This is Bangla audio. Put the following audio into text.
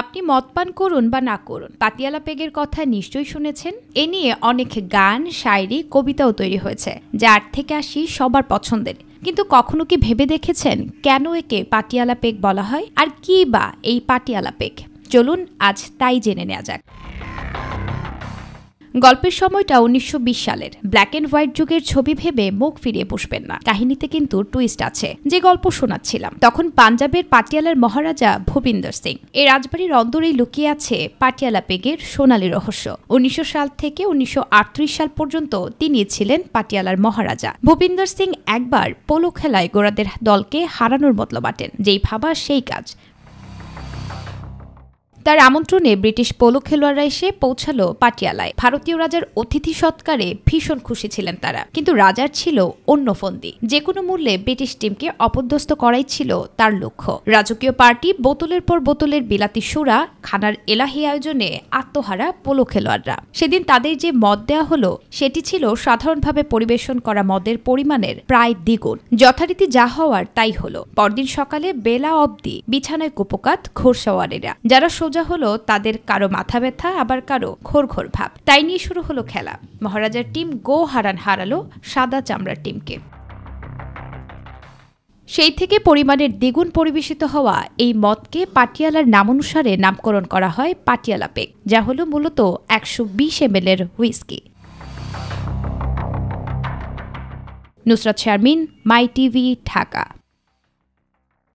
আপনি মদপান করুন বা না করুন পাতিয়ালা পেগের কথা নিশ্চয়ই শুনেছেন এ নিয়ে অনেক গান শায়রি কবিতাও তৈরি হয়েছে যা আট থেকে আসি সবার পছন্দের কিন্তু কখনো কি ভেবে দেখেছেন কেন একে পাটিয়ালা পেক বলা হয় আর কি বা এই পাটিয়ালা পেক চলুন আজ তাই জেনে নেওয়া যাক গল্পের সময়টা উনিশশো সালের ব্ল্যাক অ্যান্ড হোয়াইট যুগের ছবি ভেবে মুখ ফিরিয়ে বসবেন না কাহিনীতে কিন্তু টুইস্ট আছে যে গল্প শোনাচ্ছিলাম তখন পাঞ্জাবের পাটিয়ালার মহারাজা ভূপিন্দর সিং এ রাজবাড়ির অন্দরেই লুকিয়ে আছে পাটিয়ালা পেগের সোনালী রহস্য উনিশশো সাল থেকে উনিশশো সাল পর্যন্ত তিনি ছিলেন পাটিয়ালার মহারাজা ভূপিন্দর সিং একবার পোলো খেলায় গোড়াদের দলকে হারানোর বদলা বাটেন যেই ভাবা সেই কাজ তার আমন্ত্রণে ব্রিটিশ পোলো খেলোয়াড়রা এসে পৌঁছালো পাটিয়ালায় ভারতীয় রাজার অতিথি সৎকারে ভীষণ খুশি ছিলেন তারা কিন্তু রাজার ছিল অন্য ফন্দি যে কোনো মূল্যে ব্রিটিশ টিমকে অপদস্থ করাই ছিল তার লক্ষ্য রাজকীয় পার্টি বোতলের পর বোতলের বিলাতি সুরা খানার এলাহি আয়োজনে আত্মহারা পোলো খেলোয়াড়রা সেদিন তাদের যে মদ দেওয়া হলো সেটি ছিল সাধারণভাবে পরিবেশন করা মদের পরিমাণের প্রায় দ্বিগুণ যথারীতি যা হওয়ার তাই হলো পরদিন সকালে বেলা অবধি বিছানায় কুপকাত ঘোরসাওয়ারেরা যারা সোজা মজা হলো তাদের কারো মাথা ব্যথা আবার কারো ঘোর ঘোর ভাব তাই নিয়ে শুরু হলো খেলা মহারাজার টিম গো হারান হারালো সাদা চামড়ার টিমকে সেই থেকে পরিমাণের দ্বিগুণ পরিবেশিত হওয়া এই মদকে পাটিয়ালার নামানুসারে নামকরণ করা হয় পাটিয়ালা পেক যা হলো মূলত একশো বিশ এম এল এর whisky Nusrat Sharmin My TV Dhaka